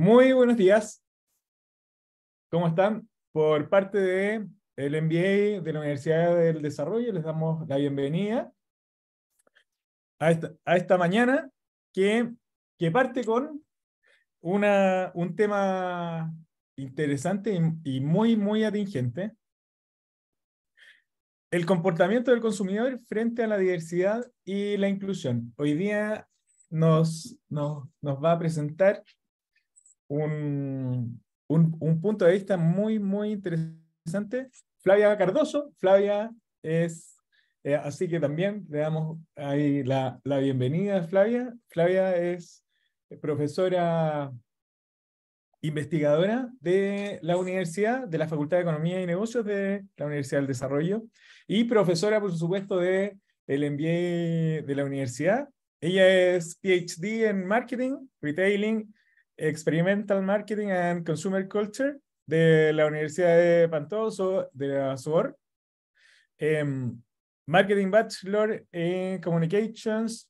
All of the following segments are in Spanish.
Muy buenos días. ¿Cómo están? Por parte del MBA de la Universidad del Desarrollo, les damos la bienvenida a esta, mañana que, que parte con una, un tema interesante y, muy, muy atingente. El comportamiento del consumidor frente a la diversidad y la inclusión. Hoy día nos, nos, nos va a presentar un, un, punto de vista muy, muy interesante. Flavia Cardoso, Flavia es, eh, así que también le damos ahí la, bienvenida a Flavia. Flavia es profesora investigadora de la universidad, de la Facultad de Economía y Negocios de la Universidad del Desarrollo y profesora, por supuesto, de el MBA de la universidad. Ella es PhD en marketing, retailing Experimental Marketing and Consumer Culture de la Universidad de Pantoso, de Azor. Em, Marketing Bachelor in Communications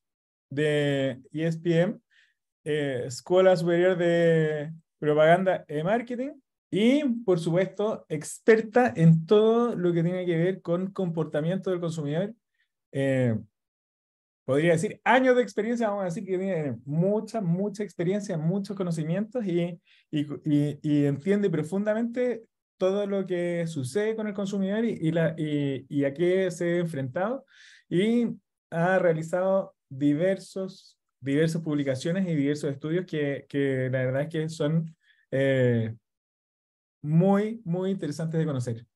de ESPM, eh, Escuela Superior de Propaganda y Marketing. Y, por supuesto, experta en todo lo que tiene que ver con comportamiento del consumidor. Eh, podría decir, años de experiencia, vamos a decir que tiene mucha, mucha experiencia, muchos conocimientos y, y, y, entiende profundamente todo lo que sucede con el consumidor y, la, y a qué se ha enfrentado y ha realizado diversos diversas publicaciones y diversos estudios que, que la verdad es que son eh, muy, muy interesantes de conocer.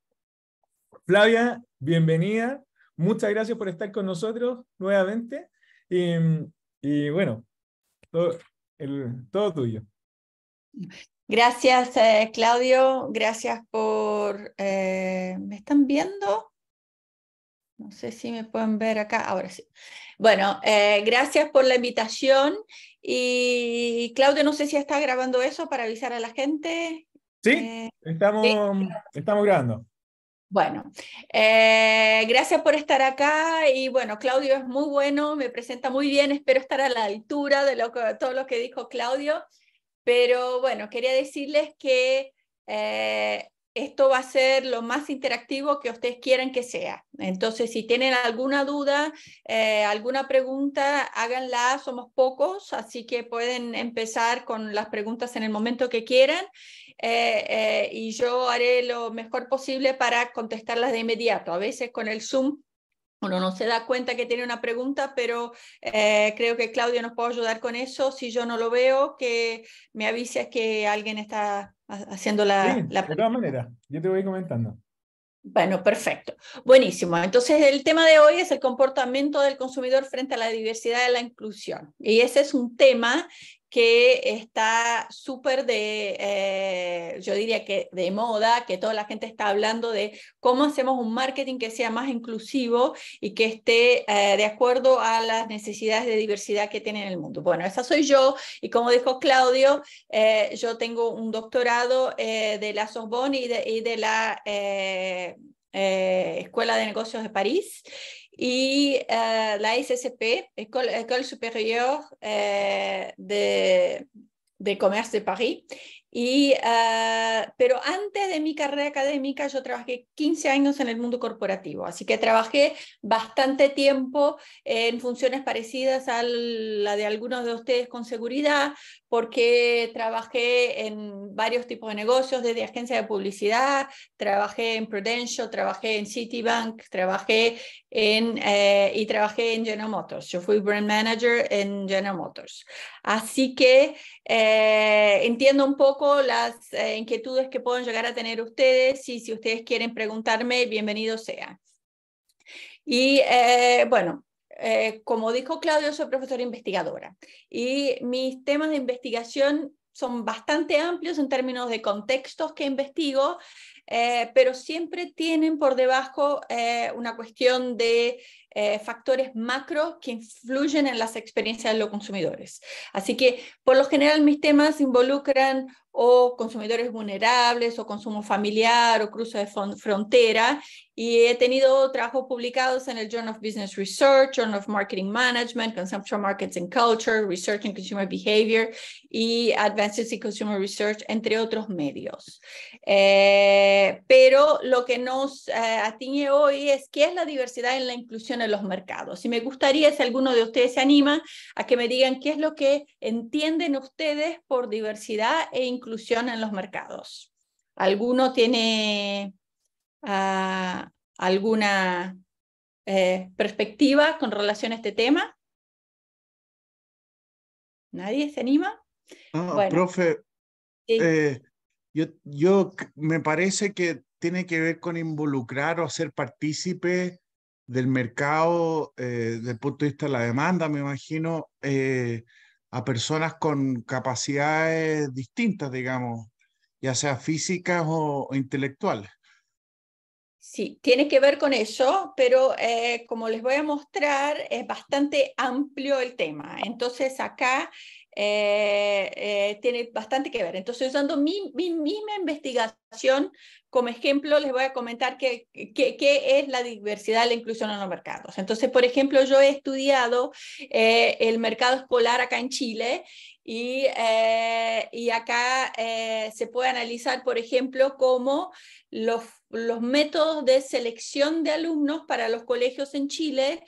Flavia, bienvenida. Muchas gracias por estar con nosotros nuevamente. Em, y, bueno, todo, tuyo. Gracias, eh, Claudio. Gracias por... Eh, ¿Me están viendo? No sé si me pueden ver acá, ahora sí. Bueno, eh, gracias por la invitación. Y Claudio, no sé si está grabando eso para avisar a la gente. Sí, estamos, sí. estamos grabando. Bueno, eh, gracias por estar acá y bueno, Claudio es muy bueno, me presenta muy bien, espero estar a la altura de lo que, todo lo que dijo Claudio, pero bueno, quería decirles que eh, esto va a ser lo más interactivo que ustedes quieran que sea. Entonces, si tienen alguna duda, eh, alguna pregunta, háganla, somos pocos, así que pueden empezar con las preguntas en el momento que quieran eh, eh, y yo haré lo mejor posible para contestarlas de inmediato. A veces con el Zoom uno no se da cuenta que tiene una pregunta, pero eh, creo que Claudio nos puede ayudar con eso. Si yo no lo veo, que me avises que alguien está haciendo la, pregunta. la... De todas maneras, yo te voy comentando. Bueno, perfecto. Buenísimo. Entonces, el tema de hoy es el comportamiento del consumidor frente a la diversidad y la inclusión. Y ese es un tema que está súper de, eh, yo diría que de moda, que toda la gente está hablando de cómo hacemos un marketing que sea más inclusivo y que esté eh, de acuerdo a las necesidades de diversidad que tiene en el mundo. Bueno, esa soy yo y como dijo Claudio, eh, yo tengo un doctorado de la Sorbonne y de, y de la... Escuela de Negocios de París et eh, la SSP, École, École supérieure eh, de commerce de Paris, Y, ah, pero antes de mi carrera académica yo trabajé 15 años en el mundo corporativo, así que trabajé bastante tiempo en funciones parecidas a la de algunos de ustedes con seguridad, porque trabajé en varios tipos de negocios, desde agencia de publicidad, trabajé en Prudential, trabajé en Citibank, trabajé en, eh, y trabajé en General Motors. Yo fui brand manager en General Motors. Así que eh, entiendo un poco las eh, inquietudes que pueden llegar a tener ustedes y si ustedes quieren preguntarme, bienvenido sea. Y eh, bueno, eh, como dijo Claudio, soy profesora investigadora y mis temas de investigación son bastante amplios en términos de contextos que investigo, pero siempre tienen por debajo una cuestión de factores macro que influyen en las experiencias de los consumidores. Así que, por lo general, mis temas involucran o consumidores vulnerables o consumo familiar o cruce de frontera y he tenido trabajos publicados en el Journal of Business Research, Journal of Marketing Management, Consumption Markets and Culture, Research in Consumer Behavior y Advances in Consumer Research, entre otros medios. Eh, pero lo que nos eh, atiñe hoy es qué es la diversidad en la inclusión en los mercados. Y me gustaría, si alguno de ustedes se anima, a que me digan qué es lo que entienden ustedes por diversidad e inclusión en los mercados. ¿Alguno tiene alguna eh, perspectiva con relación a este tema? ¿Nadie se anima? Ah, bueno, profe, eh, yo, me parece que tiene que ver con involucrar o hacer partícipe del mercado eh, desde el punto de vista de la demanda, me imagino, a personas con capacidades distintas, digamos, ya sea físicas o intelectuales. Sí, tiene que ver con eso, pero eh, como les voy a mostrar, es bastante amplio el tema. Entonces acá eh, eh, tiene bastante que ver. Entonces, usando mi, misma investigación como ejemplo, les voy a comentar qué, es la diversidad, la inclusión en los mercados. Entonces, por ejemplo, yo he estudiado eh, el mercado escolar acá en Chile y, acá se puede analizar, por ejemplo, cómo los, los métodos de selección de alumnos para los colegios en Chile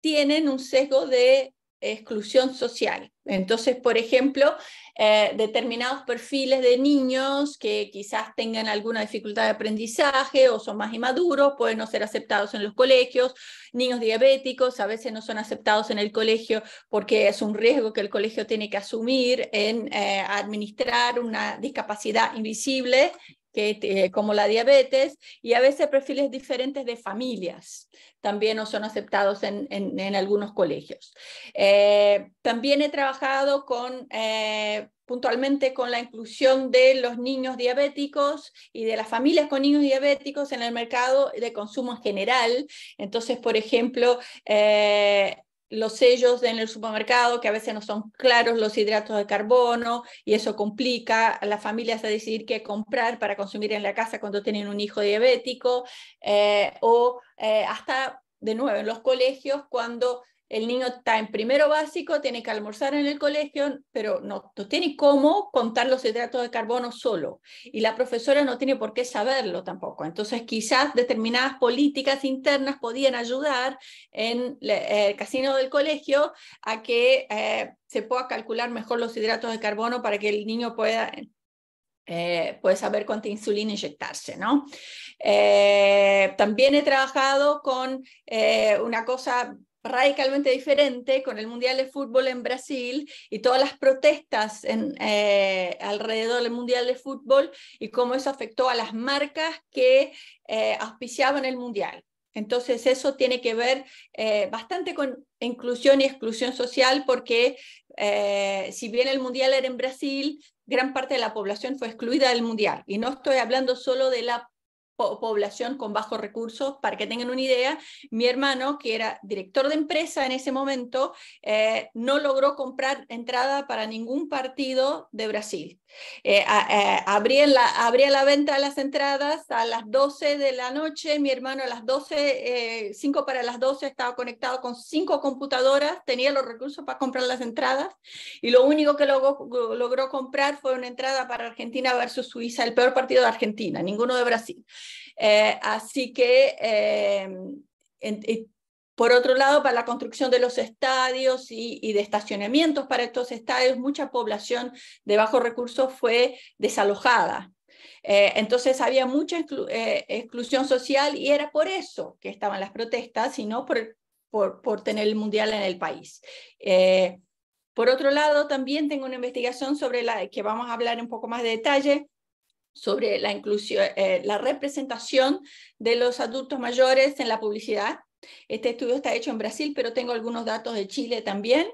tienen un sesgo de exclusión social. Entonces, por ejemplo, eh, determinados perfiles de niños que quizás tengan alguna dificultad de aprendizaje o son más inmaduros, pueden no ser aceptados en los colegios, niños diabéticos a veces no son aceptados en el colegio porque es un riesgo que el colegio tiene que asumir en eh, administrar una discapacidad invisible eh, como la diabetes y a veces perfiles diferentes de familias. También no son aceptados en, algunos colegios. Eh, también he trabajado con, eh, puntualmente con la inclusión de los niños diabéticos y de las familias con niños diabéticos en el mercado de consumo en general. Entonces, por ejemplo, los sellos en el supermercado, que a veces no son claros los hidratos de carbono y eso complica a las familias a decidir qué comprar para consumir en la casa cuando tienen un hijo diabético, eh, o eh, hasta, de nuevo, en los colegios cuando el niño está en primero básico, tiene que almorzar en el colegio, pero no, tiene cómo contar los hidratos de carbono solo. Y la profesora no tiene por qué saberlo tampoco. Entonces, quizás determinadas políticas internas podían ayudar en eh, el casino del colegio a que eh, se pueda calcular mejor los hidratos de carbono para que el niño pueda eh, saber cuánta insulina inyectarse, ¿no? también he trabajado con una cosa radicalmente diferente con el Mundial de Fútbol en Brasil y todas las protestas eh, alrededor del Mundial de Fútbol y cómo eso afectó a las marcas que eh, auspiciaban el Mundial. Entonces eso tiene que ver eh, bastante con inclusión y exclusión social porque si bien el Mundial era en Brasil, gran parte de la población fue excluida del Mundial. Y no estoy hablando solo de la población con bajos recursos. Para que tengan una idea, mi hermano, que era director de empresa en ese momento, eh, no logró comprar entrada para ningún partido de Brasil. Eh, eh la, la venta de las entradas a las 12 de la noche, mi hermano a las 12, eh, 5 para las 12 estaba conectado con cinco computadoras, tenía los recursos para comprar las entradas y lo único que logró, comprar fue una entrada para Argentina versus Suiza, el peor partido de Argentina, ninguno de Brasil. Eh, así que... Eh, por otro lado, para la construcción de los estadios y, de estacionamientos para estos estadios, mucha población de bajos recursos fue desalojada. Eh, entonces había mucha eh, exclusión social y era por eso que estaban las protestas y no por, por, tener el mundial en el país. Eh, por otro lado, también tengo una investigación sobre la que vamos a hablar un poco más de detalle sobre la, inclusión, la representación de los adultos mayores en la publicidad este estudio está hecho en Brasil, pero tengo algunos datos de Chile también.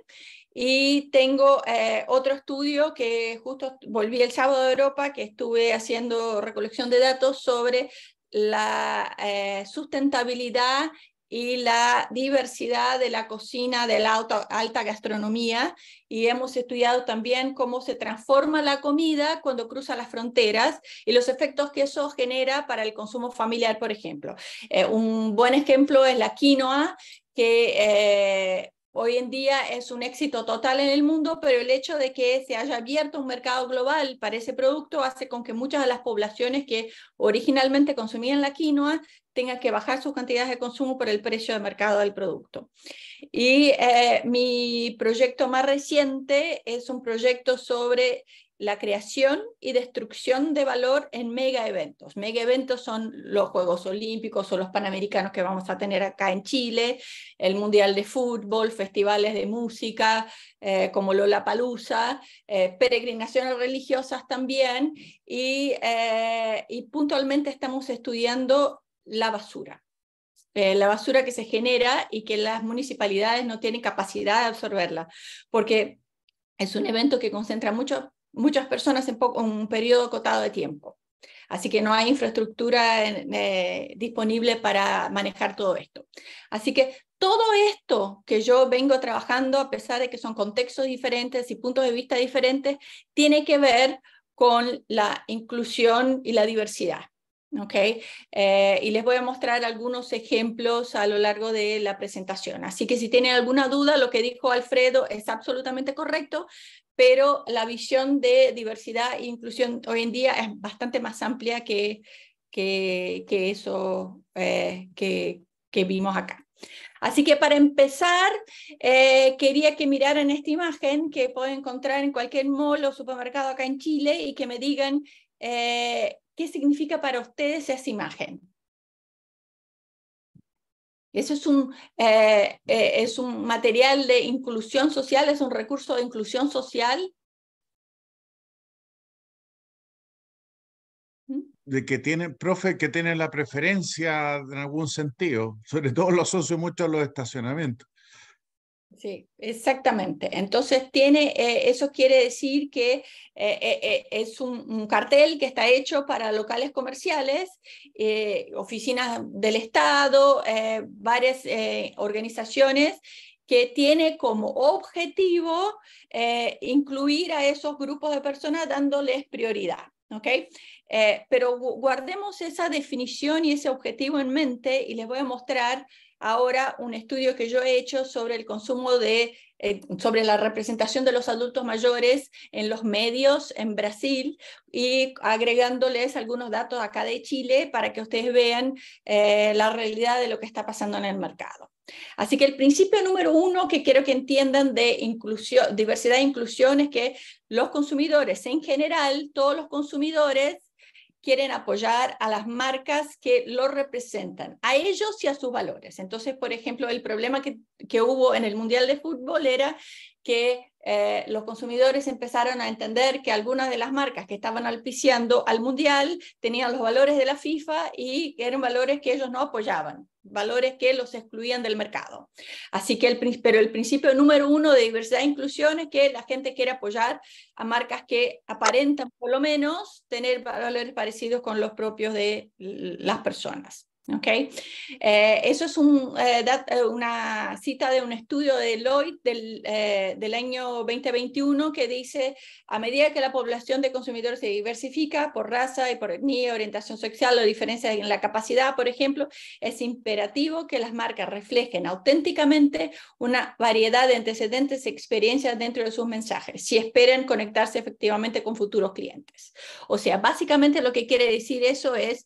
Y tengo eh, otro estudio que justo volví el sábado de Europa, que estuve haciendo recolección de datos sobre la eh, sustentabilidad y la diversidad de la cocina de la alta, gastronomía y hemos estudiado también cómo se transforma la comida cuando cruza las fronteras y los efectos que eso genera para el consumo familiar, por ejemplo. Eh, un buen ejemplo es la quinoa, que eh, hoy en día es un éxito total en el mundo, pero el hecho de que se haya abierto un mercado global para ese producto hace con que muchas de las poblaciones que originalmente consumían la quinoa tenga que bajar sus cantidades de consumo por el precio de mercado del producto. Y eh, mi proyecto más reciente es un proyecto sobre la creación y destrucción de valor en mega eventos. Mega eventos son los Juegos Olímpicos o los Panamericanos que vamos a tener acá en Chile, el Mundial de Fútbol, festivales de música eh, como Lola Palusa, eh, peregrinaciones religiosas también, y puntualmente estamos estudiando la basura. Eh, la basura que se genera y que las municipalidades no tienen capacidad de absorberla, porque es un evento que concentra muchas personas en, un periodo acotado de tiempo. Así que no hay infraestructura eh, eh, disponible para manejar todo esto. Así que todo esto que yo vengo trabajando, a pesar de que son contextos diferentes y puntos de vista diferentes, tiene que ver con la inclusión y la diversidad. Ok, eh, y les voy a mostrar algunos ejemplos a lo largo de la presentación. Así que si tienen alguna duda, lo que dijo Alfredo es absolutamente correcto, pero la visión de diversidad e inclusión hoy en día es bastante más amplia que, que, que eso eh, que, que vimos acá. Así que para empezar, eh, quería que miraran esta imagen que pueden encontrar en cualquier mall o supermercado acá en Chile y que me digan ¿Qué significa para ustedes esa imagen? Eso es un, eh, eh, es un material de inclusión social, es un recurso de inclusión social. ¿Mm? de que tiene profe, que tienen la preferencia en algún sentido, sobre todo los socios muchos los estacionamientos. Sí, exactamente. Entonces, tiene, eh, eso quiere decir que eh, eh, es un, cartel que está hecho para locales comerciales, oficinas del Estado, varias organizaciones que tiene como objetivo incluir a esos grupos de personas dándoles prioridad. pero guardemos esa definición y ese objetivo en mente y les voy a mostrar ahora un estudio que yo he hecho sobre el consumo de, eh, sobre la representación de los adultos mayores en los medios en Brasil y agregándoles algunos datos acá de Chile para que ustedes vean eh, la realidad de lo que está pasando en el mercado. Así que el principio número uno que quiero que entiendan de inclusión, diversidad e inclusión es que los consumidores en general, todos los consumidores, quieren apoyar a las marcas que lo representan, a ellos y a sus valores. Entonces, por ejemplo, el problema que, hubo en el Mundial de Fútbol era que eh, los consumidores empezaron a entender que algunas de las marcas que estaban alpiciando al Mundial tenían los valores de la FIFA y eran valores que ellos no apoyaban valores que los excluían del mercado. Así que, el, pero el principio número uno de diversidad e inclusión es que la gente quiere apoyar a marcas que aparentan, por lo menos, tener valores parecidos con los propios de las personas. Okay. Eh, eso es un, eh, eh, una cita de un estudio de Lloyd del, del, año 2021 que dice, a medida que la población de consumidores se diversifica por raza y por etnia, orientación sexual o diferencia en la capacidad, por ejemplo, es imperativo que las marcas reflejen auténticamente una variedad de antecedentes y experiencias dentro de sus mensajes, si esperan conectarse efectivamente con futuros clientes. O sea, básicamente lo que quiere decir eso es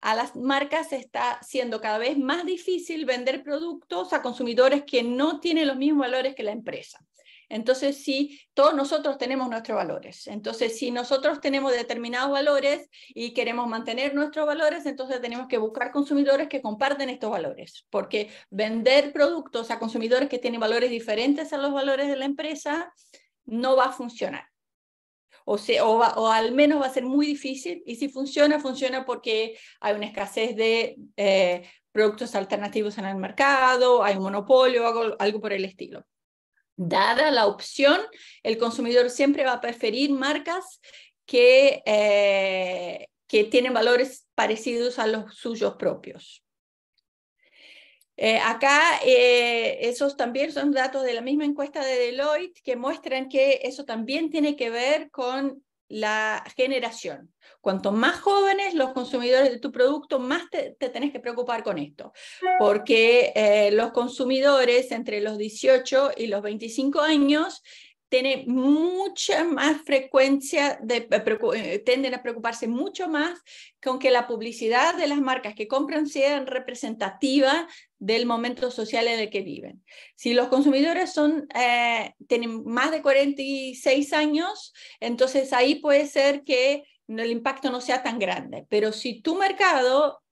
a las marcas está siendo cada vez más difícil vender productos a consumidores que no tienen los mismos valores que la empresa. Entonces, si todos nosotros tenemos nuestros valores, entonces si nosotros tenemos determinados valores y queremos mantener nuestros valores, entonces tenemos que buscar consumidores que comparten estos valores, porque vender productos a consumidores que tienen valores diferentes a los valores de la empresa no va a funcionar o, al menos va a ser muy difícil. Y si funciona, funciona porque hay una escasez de eh, productos alternativos en el mercado, hay un monopolio, algo, algo por el estilo. Dada la opción, el consumidor siempre va a preferir marcas que eh, tienen valores parecidos a los suyos propios. Eh, acá, eh, esos también son datos de la misma encuesta de Deloitte que muestran que eso también tiene que ver con la generación. Cuanto más jóvenes los consumidores de tu producto, más te, tenés que preocupar con esto, porque eh, los consumidores entre los 18 y los 25 años tienen mucha más frecuencia, de, tienden a preocuparse mucho más con que la publicidad de las marcas que compran sea representativa del momento social en el que viven. Si los consumidores son, eh, tienen más de 46 años, entonces ahí puede ser que el impacto no sea tan grande. Pero si tu mercado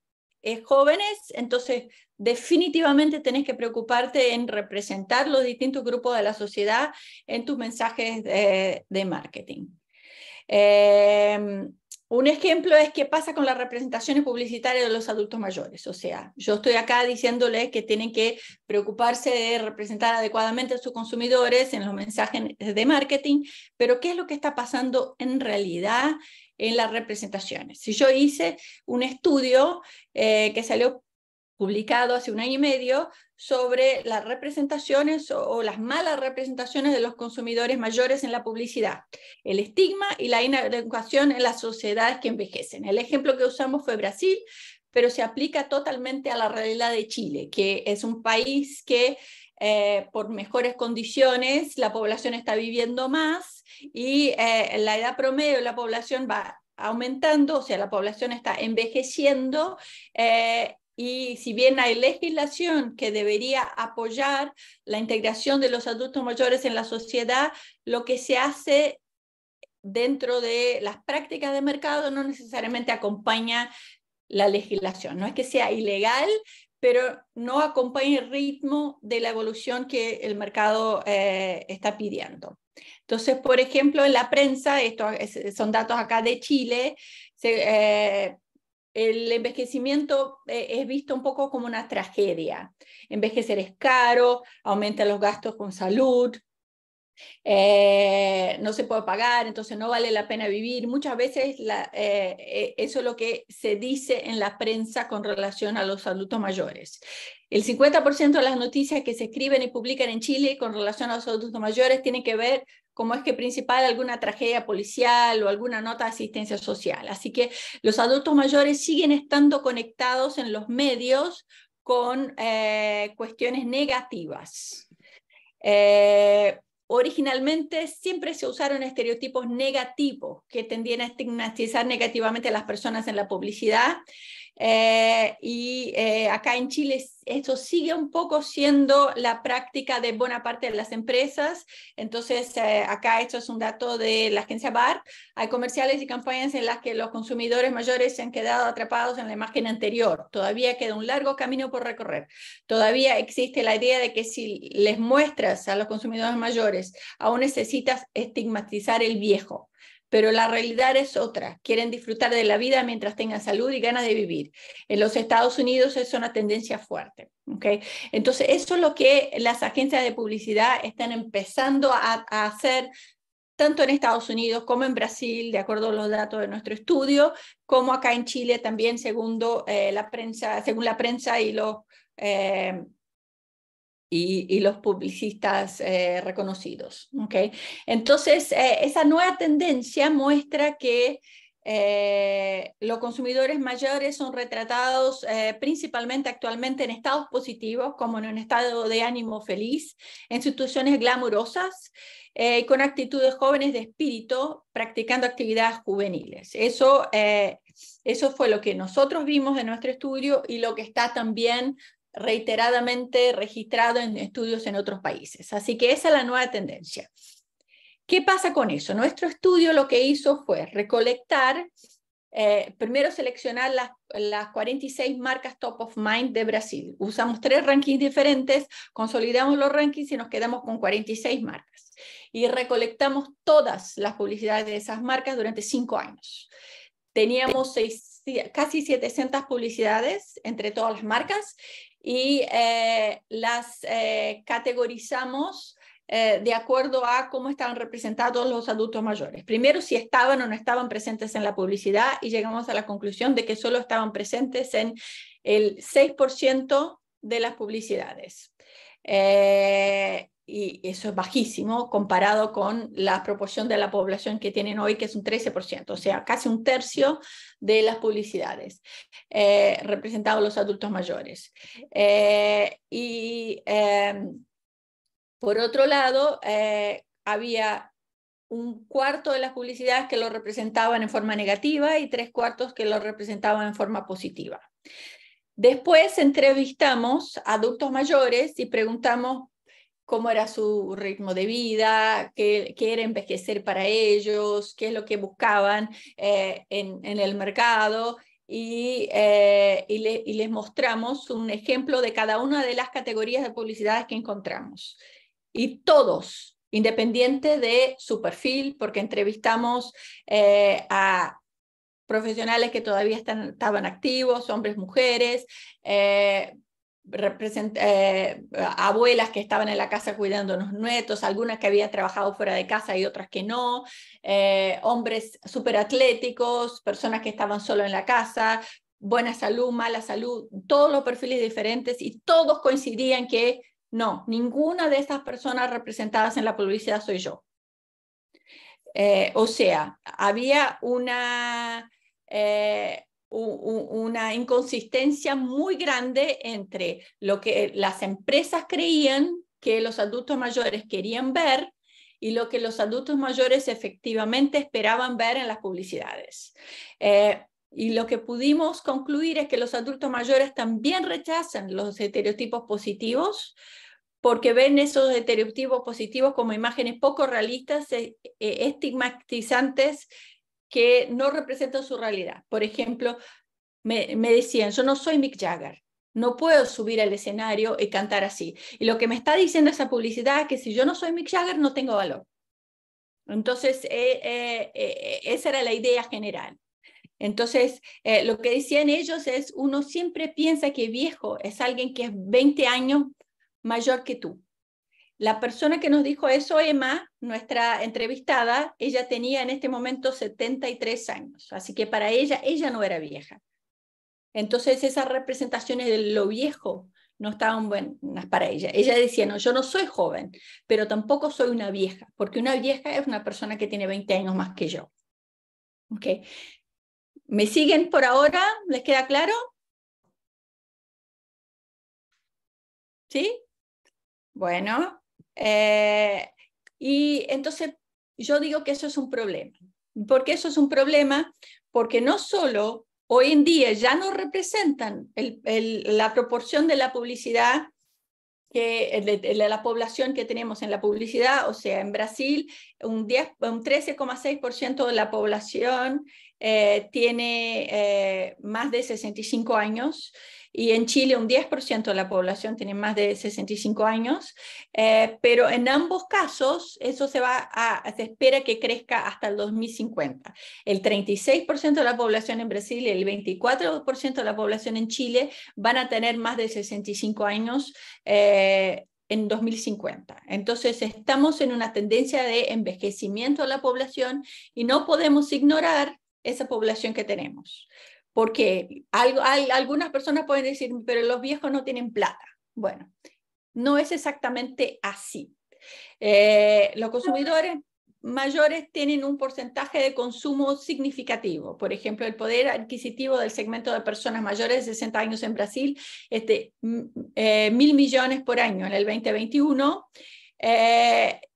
es jóvenes, entonces definitivamente tenés que preocuparte en representar los distintos grupos de la sociedad en tus mensajes de, marketing. Eh, un ejemplo es qué pasa con las representaciones publicitarias de los adultos mayores. O sea, yo estoy acá diciéndoles que tienen que preocuparse de representar adecuadamente a sus consumidores en los mensajes de marketing, pero ¿qué es lo que está pasando en realidad en las representaciones? Si yo hice un estudio eh, que salió publicado hace un año y medio sobre las representaciones o, las malas representaciones de los consumidores mayores en la publicidad, el estigma y la inadecuación en las sociedades que envejecen. El ejemplo que usamos fue Brasil, pero se aplica totalmente a la realidad de Chile, que es un país que eh, por mejores condiciones la población está viviendo más y eh, la edad promedio de la población va aumentando, o sea, la población está envejeciendo eh, y si bien hay legislación que debería apoyar la integración de los adultos mayores en la sociedad, lo que se hace dentro de las prácticas de mercado no necesariamente acompaña la legislación. No es que sea ilegal, pero no acompaña el ritmo de la evolución que el mercado eh, está pidiendo. Entonces, por ejemplo, en la prensa, estos son datos acá de Chile, se, eh, el envejecimiento eh, es visto un poco como una tragedia. Envejecer es caro, aumenta los gastos con salud, eh, no se puede pagar, entonces no vale la pena vivir. Muchas veces eh, e, eso es lo que se dice en la prensa con relación a los adultos mayores. El 50% de las noticias que se escriben y publican en Chile con relación a los adultos mayores tienen que ver como es que principal alguna tragedia policial o alguna nota de asistencia social. Así que los adultos mayores siguen estando conectados en los medios con eh, cuestiones negativas. Eh, originalmente siempre se usaron estereotipos negativos que tendían a estigmatizar negativamente a las personas en la publicidad. Eh, y eh, acá en Chile esto sigue un poco siendo la práctica de buena parte de las empresas. Entonces, eh, acá esto es un dato de la agencia BAR. Hay comerciales y campañas en las que los consumidores mayores se han quedado atrapados en la imagen anterior. Todavía queda un largo camino por recorrer. Todavía existe la idea de que si les muestras a los consumidores mayores, aún necesitas estigmatizar el viejo pero la realidad es otra. Quieren disfrutar de la vida mientras tengan salud y ganas de vivir. En los Estados Unidos es una tendencia fuerte. ¿okay? Entonces, eso es lo que las agencias de publicidad están empezando a, hacer tanto en Estados Unidos como en Brasil, de acuerdo a los datos de nuestro estudio, como acá en Chile también, segundo, eh, la prensa, según la prensa y los eh, y, los publicistas eh, reconocidos. Entonces, eh, esa nueva tendencia muestra que eh, los consumidores mayores son retratados principalmente actualmente en estados positivos, como en un estado de ánimo feliz, en situaciones glamurosas y con actitudes jóvenes de espíritu, practicando actividades juveniles. Eso, eso fue lo que nosotros vimos en nuestro estudio y lo que está también reiteradamente registrado en estudios en otros países. Así que esa es la nueva tendencia. ¿Qué pasa con eso? Nuestro estudio lo que hizo fue recolectar, eh, primero seleccionar las, las 46 marcas top of mind de Brasil. Usamos tres rankings diferentes, consolidamos los rankings y nos quedamos con 46 marcas. Y recolectamos todas las publicidades de esas marcas durante cinco años. Teníamos casi 700 publicidades entre todas las marcas y eh, las eh, categorizamos eh, de acuerdo a cómo estaban representados los adultos mayores. Primero, si estaban o no estaban presentes en la publicidad y llegamos a la conclusión de que solo estaban presentes en el 6% de las publicidades y eso es bajísimo comparado con la proporción de la población que tienen hoy, que es un 13%, o sea, casi un tercio de las publicidades eh, representados los adultos mayores. Eh, y eh, por otro lado, eh, había un cuarto de las publicidades que lo representaban en forma negativa y tres cuartos que lo representaban en forma positiva. Después entrevistamos a adultos mayores y preguntamos cómo era su ritmo de vida, qué, era envejecer para ellos, qué es lo que buscaban eh, en, el mercado. Eh, y, les mostramos un ejemplo de cada una de las categorías de publicidades que encontramos. Y todos, independiente de su perfil, porque entrevistamos eh, a profesionales que todavía estaban activos, hombres, mujeres, eh, abuelas que estaban en la casa cuidando a los nietos, algunas que habían trabajado fuera de casa y otras que no, eh, hombres súper atléticos, personas que estaban solo en la casa, buena salud, mala salud, todos los perfiles diferentes y todos coincidían que no, ninguna de esas personas representadas en la publicidad soy yo. Eh, o sea, había una una inconsistencia muy grande entre lo que las empresas creían que los adultos mayores querían ver y lo que los adultos mayores efectivamente esperaban ver en las publicidades. Eh, y lo que pudimos concluir es que los adultos mayores también rechazan los estereotipos positivos porque ven esos estereotipos positivos como imágenes poco realistas, eh, eh, estigmatizantes que no representan su realidad. Por ejemplo, me, decían, yo no soy Mick Jagger, no puedo subir al escenario y cantar así. Y lo que me está diciendo esa publicidad es que si yo no soy Mick Jagger, no tengo valor. Entonces, eh, eh, eh, esa era la idea general. Entonces, lo que decían ellos es, uno siempre piensa que viejo es alguien que es 20 años mayor que tú. La persona que nos dijo eso, Emma, nuestra entrevistada, ella tenía en este momento 73 años, así que para ella, ella no era vieja. Entonces esas representaciones de lo viejo no estaban buenas para ella. Ella decía, no, yo no soy joven, pero tampoco soy una vieja, porque una vieja es una persona que tiene 20 años más que yo. Okay. ¿Me siguen por ahora? ¿Les queda claro? ¿Sí? Bueno, eh, y entonces yo digo que eso es un problema. ¿Por qué eso es un problema? Porque no solo hoy en día ya no representan la proporción de la publicidad que eh, de, la población que tenemos en la publicidad, o sea, en Brasil un, un 13,6% de la población eh, tiene más de 65 años y en Chile un 10% de la población tiene más de 65 años, eh, pero en ambos casos eso se, va se espera que crezca hasta el 2050. El 36% de la población en Brasil y el 24% de la población en Chile van a tener más de 65 años. Eh, en 2050. Entonces, estamos en una tendencia de envejecimiento de la población y no podemos ignorar esa población que tenemos porque algunas personas pueden decir, pero los viejos no tienen plata. Bueno, no es exactamente así. Eh, los consumidores mayores tienen un porcentaje de consumo significativo. Por ejemplo, el poder adquisitivo del segmento de personas mayores de 60 años en Brasil es mm, eh, mil millones por año en el 2021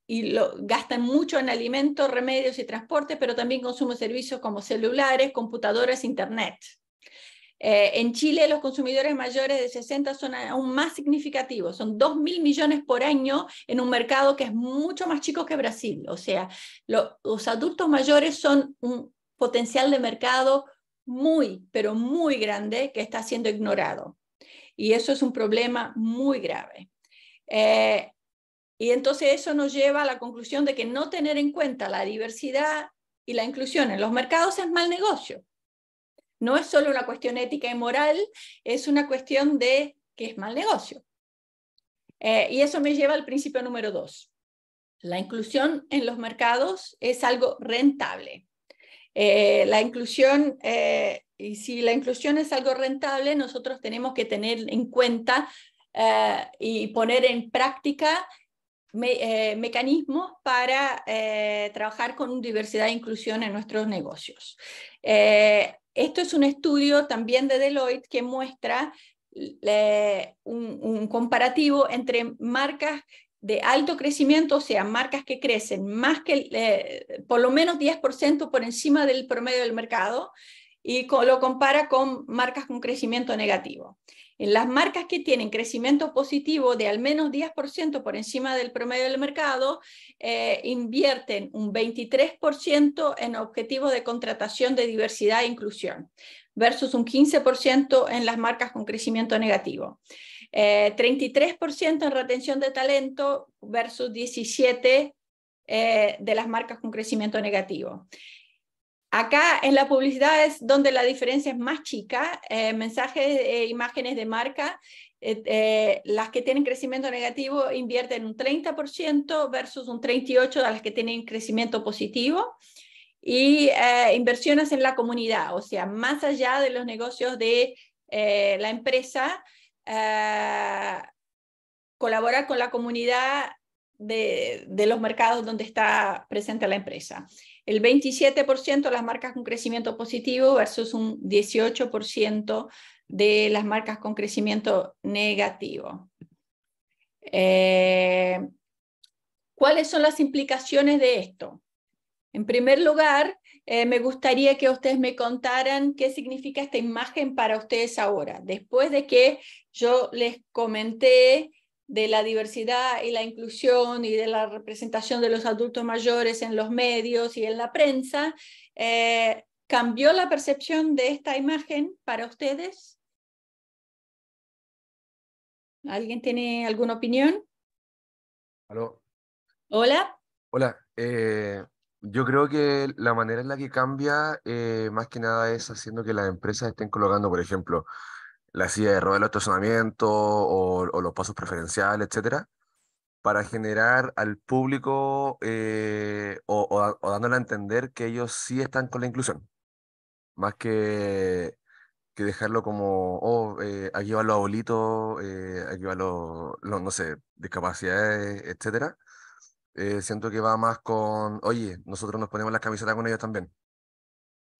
y lo, gastan mucho en alimentos, remedios y transporte, pero también consumen servicios como celulares, computadoras, internet. Eh, en Chile los consumidores mayores de 60 son aún más significativos, son 2 mil millones por año en un mercado que es mucho más chico que Brasil. O sea, los adultos mayores son un potencial de mercado muy, pero muy grande que está siendo ignorado. Y eso es un problema muy grave. Eh, y entonces eso nos lleva a la conclusión de que no tener en cuenta la diversidad y la inclusión en los mercados es mal negocio. No es solo una cuestión ética y moral, es una cuestión de que es mal negocio. Eh, y eso me lleva al principio número dos. La inclusión en los mercados es algo rentable. Eh, la inclusión, eh, y si la inclusión es algo rentable, nosotros tenemos que tener en cuenta y poner en práctica eh, mecanismos para eh, trabajar con diversidad e inclusión en nuestros negocios. Eh, esto es un estudio también de Deloitte que muestra un, comparativo entre marcas de alto crecimiento, o sea, marcas que crecen más que por lo menos 10% por encima del promedio del mercado y lo compara con marcas con crecimiento negativo las marcas que tienen crecimiento positivo de al menos 10% por encima del promedio del mercado, eh, invierten un 23% en objetivos de contratación de diversidad e inclusión versus un 15% en las marcas con crecimiento negativo. 33% eh, en retención de talento versus 17% eh, de las marcas con crecimiento negativo. Acá en la publicidad es donde la diferencia es más chica, eh, mensajes, e imágenes de marca, eh, eh, las que tienen crecimiento negativo invierten un 30% versus un 38% de las que tienen crecimiento positivo y inversiones en la comunidad, o sea, más allá de los negocios de la empresa, colaborar con la comunidad de los mercados donde está presente la empresa el 27% de las marcas con crecimiento positivo versus un 18% de las marcas con crecimiento negativo. Eh, ¿Cuáles son las implicaciones de esto? En primer lugar, eh, me gustaría que ustedes me contaran qué significa esta imagen para ustedes ahora, después de que yo les comenté de la diversidad y la inclusión y de la representación de los adultos mayores en los medios y en la prensa, eh, ¿cambió la percepción de esta imagen para ustedes? ¿Alguien tiene alguna opinión? Hola. Hola. Eh, yo creo que la manera en la que cambia, eh, más que nada, es haciendo que las empresas estén colocando, por ejemplo, la silla de ruedas, el estacionamiento o, o, los pasos preferenciales, etcétera, para generar al público eh, o, dándole a entender que ellos sí están con la inclusión, más que, que dejarlo como, oh, eh, aquí van los abuelitos, eh, aquí van los, no sé, discapacidades, etcétera. siento que va más con, oye, nosotros nos ponemos la camiseta con ellos también.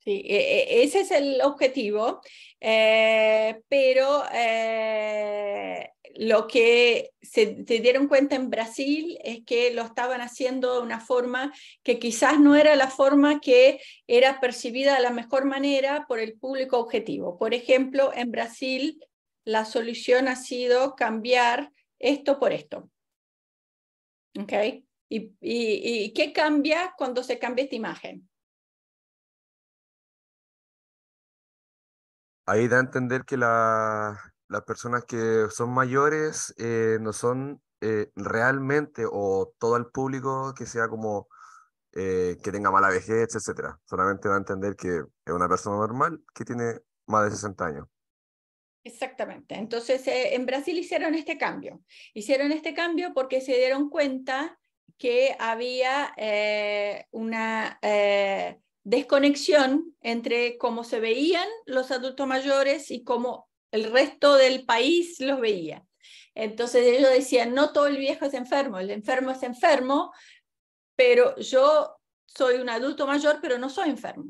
Sí, e, e, ese es el objetivo, eh, pero eh, lo que se, dieron cuenta en Brasil es que lo estaban haciendo de una forma que quizás no era la forma que era percibida de la mejor manera por el público objetivo. Por ejemplo, en Brasil la solución ha sido cambiar esto por esto. y qué cambia cuando se cambia esta imagen? ahí da a entender que las personas que son mayores eh, no son eh, realmente o todo el público que sea como eh, que tenga mala vejez, etcétera. Solamente da a entender que es una persona normal que tiene más de 60 años. Exactamente. Entonces, en Brasil hicieron este cambio. Hicieron este cambio porque se dieron cuenta que había una desconexión entre cómo se veían los adultos mayores y cómo el resto del país los veía. Entonces ellos decían, no todo el viejo es enfermo, el enfermo es enfermo, pero yo soy un adulto mayor, pero no soy enfermo.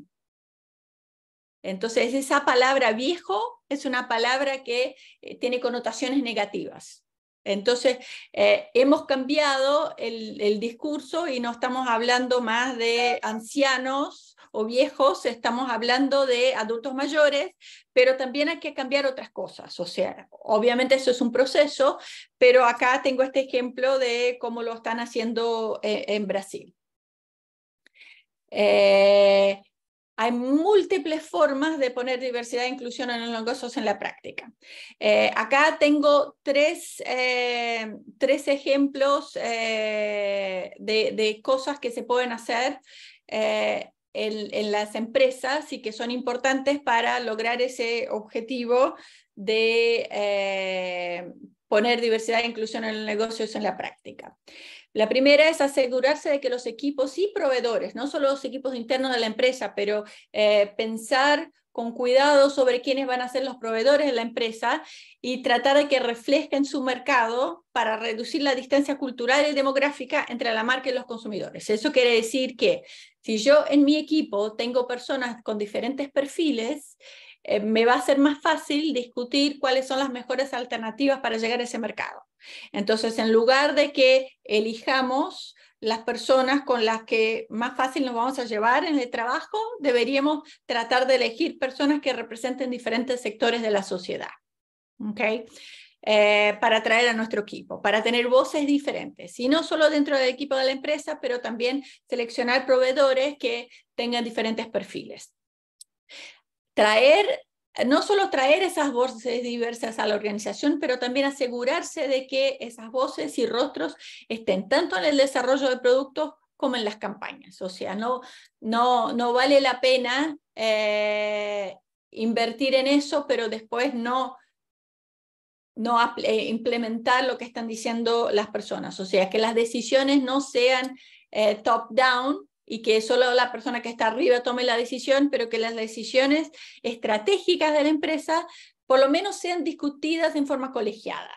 Entonces esa palabra viejo es una palabra que eh, tiene connotaciones negativas. Entonces, eh, hemos cambiado el, discurso y no estamos hablando más de ancianos o viejos, estamos hablando de adultos mayores, pero también hay que cambiar otras cosas. O sea, obviamente eso es un proceso, pero acá tengo este ejemplo de cómo lo están haciendo eh, en Brasil. Eh, hay múltiples formas de poner diversidad e inclusión en los negocios en la práctica. Eh, acá tengo tres, ejemplos de, de, cosas que se pueden hacer en, las empresas y que son importantes para lograr ese objetivo de eh, poner diversidad e inclusión en los negocios en la práctica. La primera es asegurarse de que los equipos y proveedores, no solo los equipos internos de la empresa, pero eh, pensar con cuidado sobre quiénes van a ser los proveedores de la empresa y tratar de que reflejen su mercado para reducir la distancia cultural y demográfica entre la marca y los consumidores. Eso quiere decir que si yo en mi equipo tengo personas con diferentes perfiles, eh, me va a ser más fácil discutir cuáles son las mejores alternativas para llegar a ese mercado. Entonces, en lugar de que elijamos las personas con las que más fácil nos vamos a llevar en el trabajo, deberíamos tratar de elegir personas que representen diferentes sectores de la sociedad. Eh, para atraer a nuestro equipo, para tener voces diferentes, y no solo dentro del equipo de la empresa, pero también seleccionar proveedores que tengan diferentes perfiles. Traer no solo traer esas voces diversas a la organización, pero también asegurarse de que esas voces y rostros estén tanto en el desarrollo de productos como en las campañas. O sea, no, vale la pena eh, invertir en eso, pero después no, eh, implementar lo que están diciendo las personas. O sea, que las decisiones no sean eh, top-down, y que solo la persona que está arriba tome la decisión, pero que las decisiones estratégicas de la empresa por lo menos sean discutidas en forma colegiada.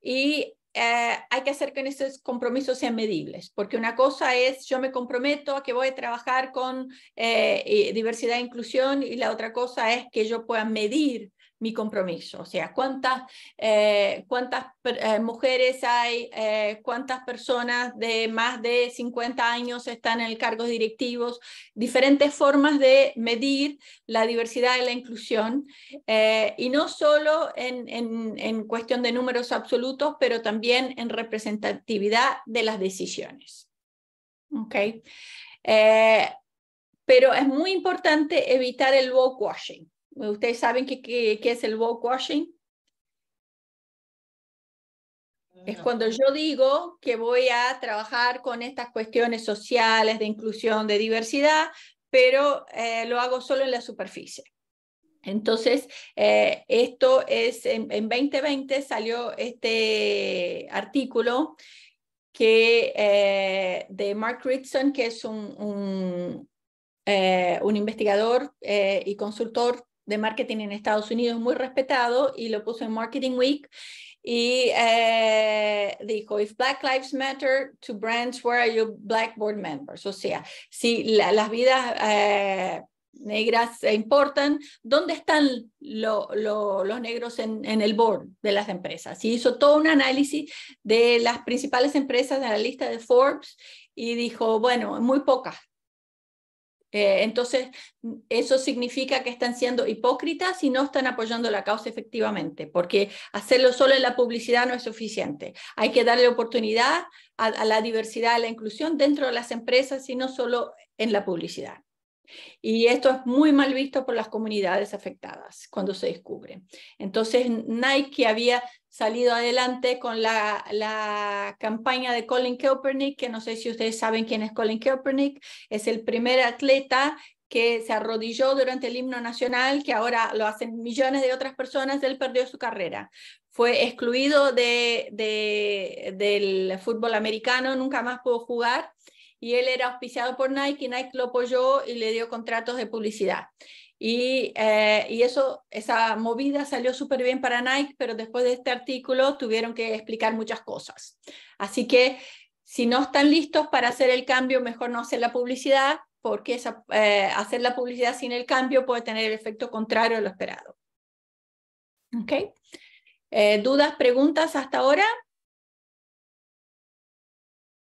Y eh, hay que hacer que esos compromisos sean medibles, porque una cosa es yo me comprometo a que voy a trabajar con eh, diversidad e inclusión y la otra cosa es que yo pueda medir compromiso, o sea, cuántas, eh, cuántas eh, mujeres hay, eh, cuántas personas de más de 50 años están en cargos directivos, diferentes formas de medir la diversidad y la inclusión, y no solo en, cuestión de números absolutos, pero también en representatividad de las decisiones. Okay. pero es muy importante evitar el washing. ¿Ustedes saben qué, es el woke washing. Eh, es cuando yo digo que voy a trabajar con estas cuestiones sociales, de inclusión, de diversidad, pero eh, lo hago solo en la superficie. Entonces, eh, esto es, en, 2020 salió este artículo que, de Mark Ritson, que es un, un investigador y consultor de marketing en Estados Unidos muy respetado y lo puso en Marketing Week y eh, dijo, if Black Lives Matter to brands, where are your Black Board members? O sea, si las vidas eh, negras importan, ¿dónde están los negros en, en, el board de las empresas? Y hizo todo un análisis de las principales empresas de la lista de Forbes y dijo, bueno, muy pocas eh, entonces, eso significa que están siendo hipócritas y no están apoyando la causa efectivamente, porque hacerlo solo en la publicidad no es suficiente. Hay que darle oportunidad a, a la diversidad, a la inclusión dentro de las empresas y no solo en la publicidad. Y esto es muy mal visto por las comunidades afectadas cuando se descubre. Entonces, Nike había salido adelante con la, campaña de Colin Kaepernick, que no sé si ustedes saben quién es Colin Kaepernick, es el primer atleta que se arrodilló durante el himno nacional, que ahora lo hacen millones de otras personas, él perdió su carrera. Fue excluido del fútbol americano, nunca más pudo jugar y él era auspiciado por Nike y Nike lo apoyó y le dio contratos de publicidad. Y, eh, y, eso, esa movida salió súper bien para Nike, pero después de este artículo tuvieron que explicar muchas cosas. Así que si no están listos para hacer el cambio, mejor no hacer la publicidad, porque eh, hacer la publicidad sin el cambio puede tener el efecto contrario a lo esperado. Eh, ¿Dudas, preguntas hasta ahora?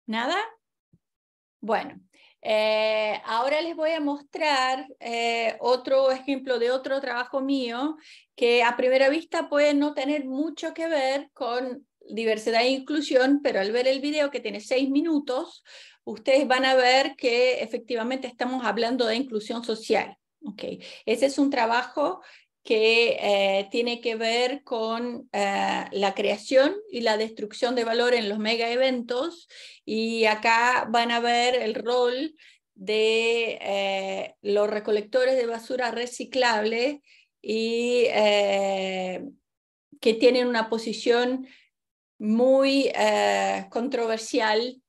¿Nada? Bueno, eh, ahora les voy a mostrar eh, otro ejemplo de otro trabajo mío que a primera vista puede no tener mucho que ver con diversidad e inclusión, pero al ver el video que tiene seis minutos, ustedes van a ver que efectivamente estamos hablando de inclusión social. Okay. Ese es un trabajo que eh, tiene que ver con eh, la creación y la destrucción de valor en los mega eventos. Y acá van a ver el rol de eh, los recolectores de basura reciclable y que tienen una posición muy controversial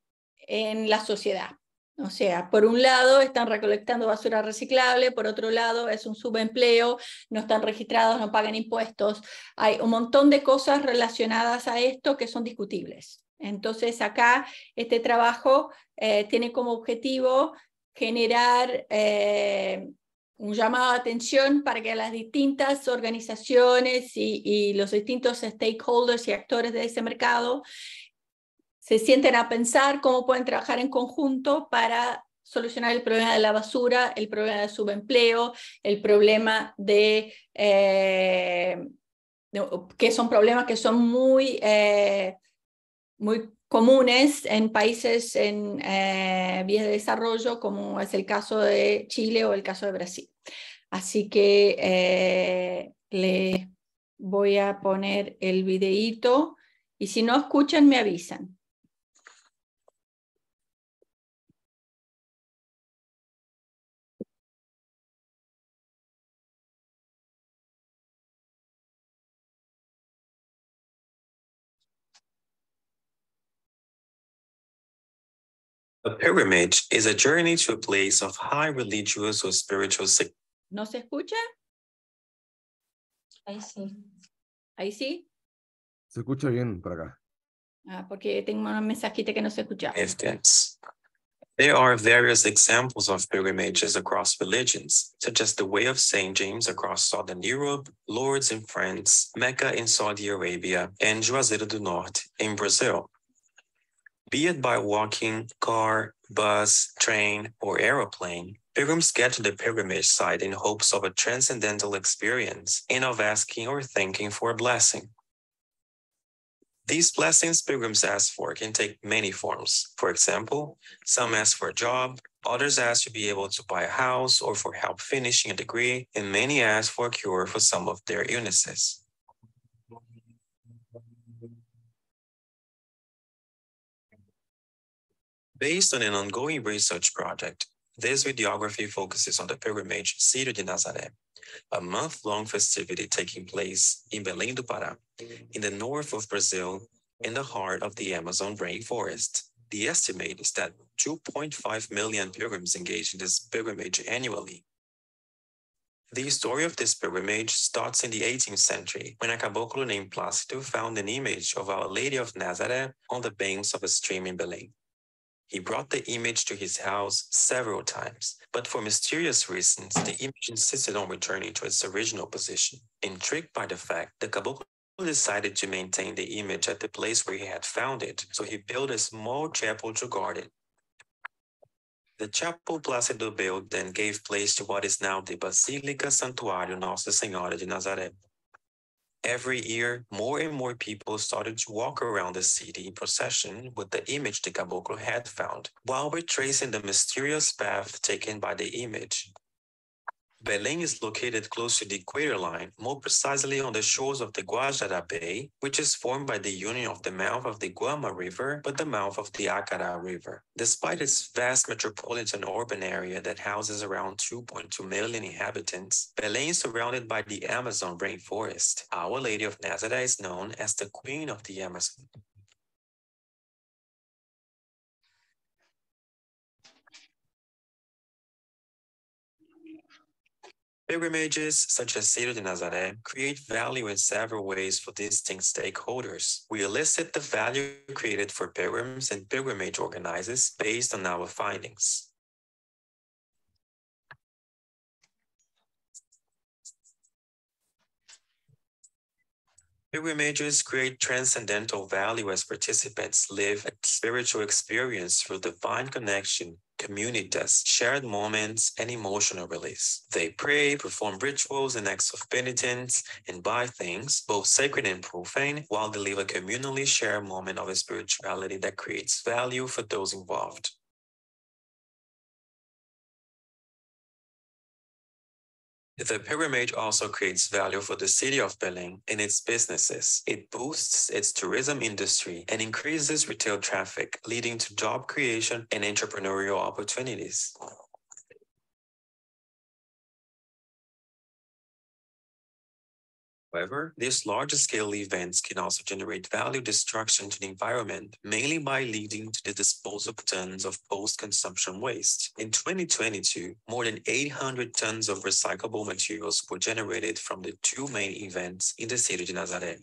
en la sociedad. O sea, por un lado están recolectando basura reciclable, por otro lado es un subempleo, no están registrados, no pagan impuestos. Hay un montón de cosas relacionadas a esto que son discutibles. Entonces, acá este trabajo eh, tiene como objetivo generar eh, un llamado de atención para que las distintas organizaciones y, y, los distintos stakeholders y actores de ese mercado se sienten a pensar cómo pueden trabajar en conjunto para solucionar el problema de la basura, el problema de subempleo, el problema de, eh, que son problemas que son muy, eh, muy comunes en países en eh, vías de desarrollo, como es el caso de Chile o el caso de Brasil. Así que le voy a poner el videito y si no escuchan, me avisan. A pilgrimage is a journey to a place of high religious or spiritual significance. ¿No se escucha? Ahí sí. Ahí sí. Se escucha bien por acá. Ah, porque tengo un mensajito que no se escucha. There are various examples of pilgrimages across religions, such as the Way of St. James across Southern Europe, Lourdes in France, Mecca in Saudi Arabia, and Juazeiro do Norte in Brazil be it by walking, car, bus, train, or aeroplane. Pilgrims get to the pilgrimage site in hopes of a transcendental experience and of asking or thanking for a blessing. These blessings pilgrims ask for can take many forms. For example, some ask for a job, others ask to be able to buy a house or for help finishing a degree, and many ask for a cure for some of their illnesses. Based on an ongoing research project, this videography focuses on the pilgrimage Círio de Nazaré, a month-long festivity taking place in Belém do Pará, in the north of Brazil, in the heart of the Amazon rainforest. The estimate is that 2.5 million pilgrims engage in this pilgrimage annually. The story of this pilgrimage starts in the 18th century when a caboclo named Placido found an image of Our Lady of Nazaré on the banks of a stream in Belém. He brought the image to his house several times, but for mysterious reasons, the image insisted on returning to its original position. Intrigued by the fact, the caboclo decided to maintain the image at the place where he had found it, so he built a small chapel to guard it. The chapel Plácido built then gave place to what is now the Basílica Santuário Nossa Senhora de Nazaré. Every year, more and more people started to walk around the city in procession with the image the caboclo had found, while retracing the mysterious path taken by the image. Belém is located close to the equator line, more precisely on the shores of the Guajará Bay, which is formed by the union of the mouth of the Guama River with the mouth of the Acará River. Despite its vast metropolitan urban area that houses around 2.2 million inhabitants, Belém is surrounded by the Amazon rainforest. Our Lady of Nazaré is known as the Queen of the Amazon. Pilgrimages, such as Cedar de Nazaré, create value in several ways for distinct stakeholders. We elicit the value created for pilgrims and pilgrimage organizers based on our findings. Pilgrimages create transcendental value as participants live a spiritual experience through divine connection communitas, shared moments, and emotional release. They pray, perform rituals and acts of penitence, and buy things, both sacred and profane, while they live a communally shared moment of a spirituality that creates value for those involved. The pilgrimage also creates value for the city of Berlin and its businesses. It boosts its tourism industry and increases retail traffic, leading to job creation and entrepreneurial opportunities. However, these large-scale events can also generate value destruction to the environment, mainly by leading to the disposal of tons of post-consumption waste. In 2022, more than 800 tons of recyclable materials were generated from the two main events in the city of Nazaré.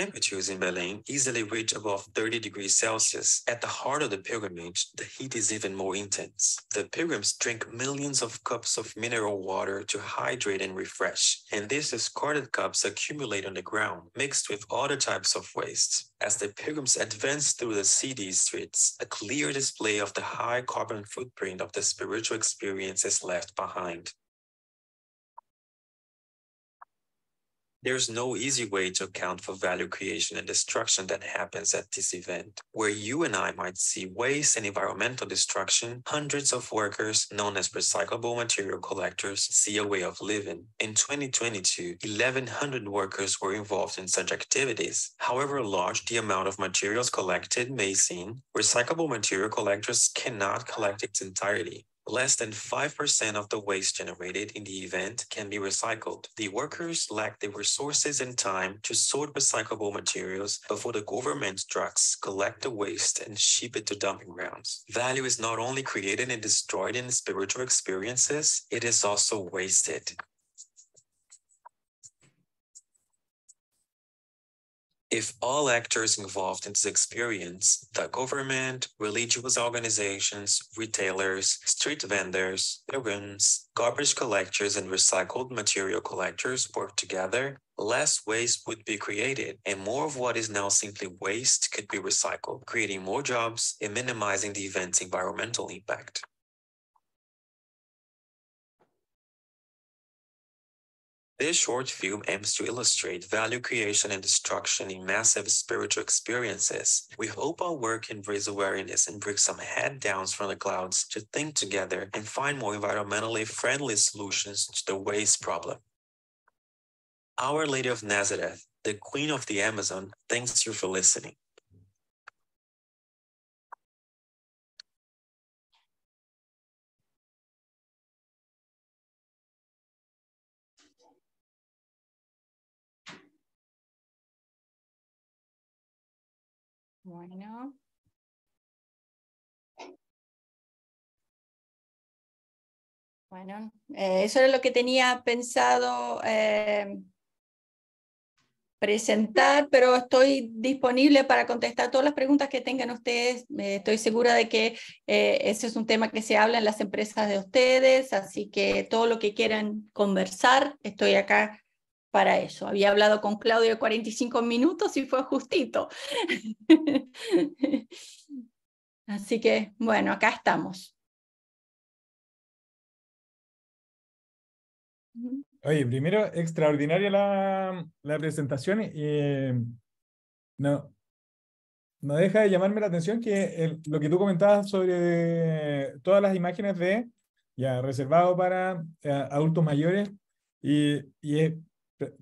Temperatures in Belém easily reach above 30 degrees Celsius. At the heart of the pilgrimage, the heat is even more intense. The pilgrims drink millions of cups of mineral water to hydrate and refresh, and these discarded cups accumulate on the ground, mixed with other types of waste. As the pilgrims advance through the city streets, a clear display of the high carbon footprint of the spiritual experience is left behind. There's no easy way to account for value creation and destruction that happens at this event, where you and I might see waste and environmental destruction, hundreds of workers known as recyclable material collectors see a way of living. In 2022, 1,100 workers were involved in such activities. However large the amount of materials collected may seem, recyclable material collectors cannot collect its entirety. Less than 5% of the waste generated in the event can be recycled. The workers lack the resources and time to sort recyclable materials before the government trucks collect the waste and ship it to dumping grounds. Value is not only created and destroyed in spiritual experiences, it is also wasted. if all actors involved in this experience, the government, religious organizations, retailers, street vendors, pilgrims, garbage collectors, and recycled material collectors work together, less waste would be created, and more of what is now simply waste could be recycled, creating more jobs and minimizing the event's environmental impact. This short film aims to illustrate value creation and destruction in massive spiritual experiences. We hope our work can raise awareness and bring some head downs from the clouds to think together and find more environmentally friendly solutions to the waste problem. Our Lady of Nazareth, the Queen of the Amazon, thanks you for listening. Bueno. Bueno, eh, eso era lo que tenía pensado eh, presentar, pero estoy disponible para contestar todas las preguntas que tengan ustedes. Eh, estoy segura de que ese es un tema que se habla en las empresas de ustedes, así que todo lo que quieran conversar, estoy acá para eso. Había hablado con Claudio 45 minutos y fue justito. Así que, bueno, acá estamos. Oye, primero, extraordinaria la, la presentación. Eh, no, no deja de llamarme la atención que lo que tú comentabas sobre todas las imágenes de ya reservado para eh, adultos mayores y, y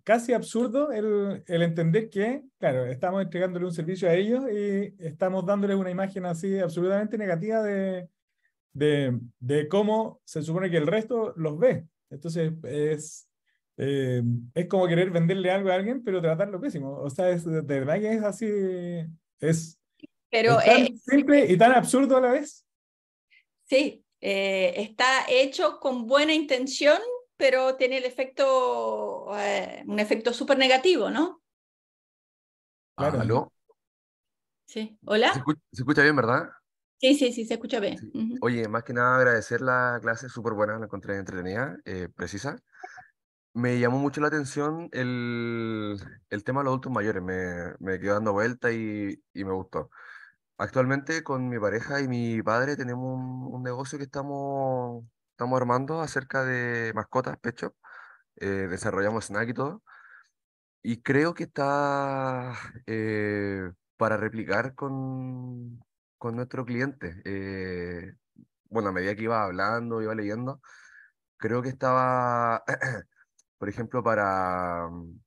casi absurdo el, entender que, claro, estamos entregándole un servicio a ellos y estamos dándoles una imagen así absolutamente negativa de, de, de cómo se supone que el resto los ve. Entonces, es, eh, es como querer venderle algo a alguien, pero tratarlo pésimo. O sea, es, de verdad que es así, es, pero, es tan simple y tan absurdo a la vez. Sí, eh, está hecho con buena intención pero tiene el efecto, eh, un efecto súper negativo, ¿no? Claro. ¿Aló? Sí, hola. Se escucha, bien, ¿verdad? Sí, sí, sí, se escucha bien. Oye, más que nada agradecer la clase, súper buena, la encontré entretenida, eh, precisa. Me llamó mucho la atención el, tema de los adultos mayores, me, me quedó dando vuelta y, me gustó. Actualmente con mi pareja y mi padre tenemos un, un negocio que estamos estamos armando acerca de mascotas, pecho. Eh, desarrollamos snack y todo. Y creo que está eh, para replicar con, con nuestro cliente. Eh, bueno, a medida que iba hablando, iba leyendo, creo que estaba, por ejemplo, para, mm,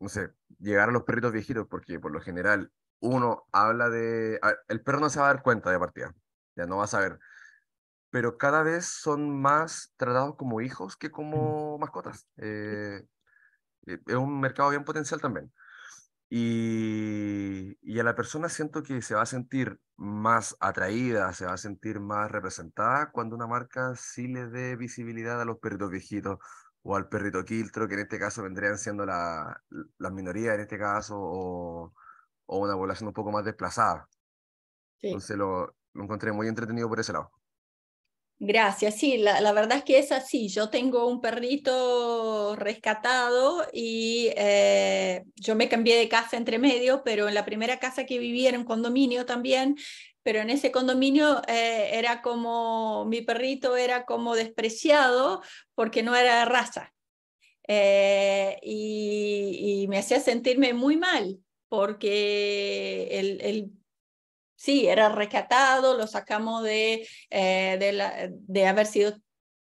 no sé, llegar a los perritos viejitos, porque por lo general uno habla de... el perro no se va a dar cuenta de partida, ya no va a saber pero cada vez son más tratados como hijos que como mascotas. Eh, eh, es un mercado bien potencial también. Y, y, a la persona siento que se va a sentir más atraída, se va a sentir más representada cuando una marca sí le dé visibilidad a los perritos viejitos o al perrito quiltro, que en este caso vendrían siendo las la minorías en este caso, o, una población un poco más desplazada. Entonces lo, lo encontré muy entretenido por ese lado. Gracias, sí, la, verdad es que es así. Yo tengo un perrito rescatado y eh, yo me cambié de casa entre medio, pero en la primera casa que viví era un condominio también, pero en ese condominio eh, era como, mi perrito era como despreciado porque no era de raza. Eh, y, me hacía sentirme muy mal porque el, sí, era rescatado, lo sacamos de, eh, de, de, haber sido,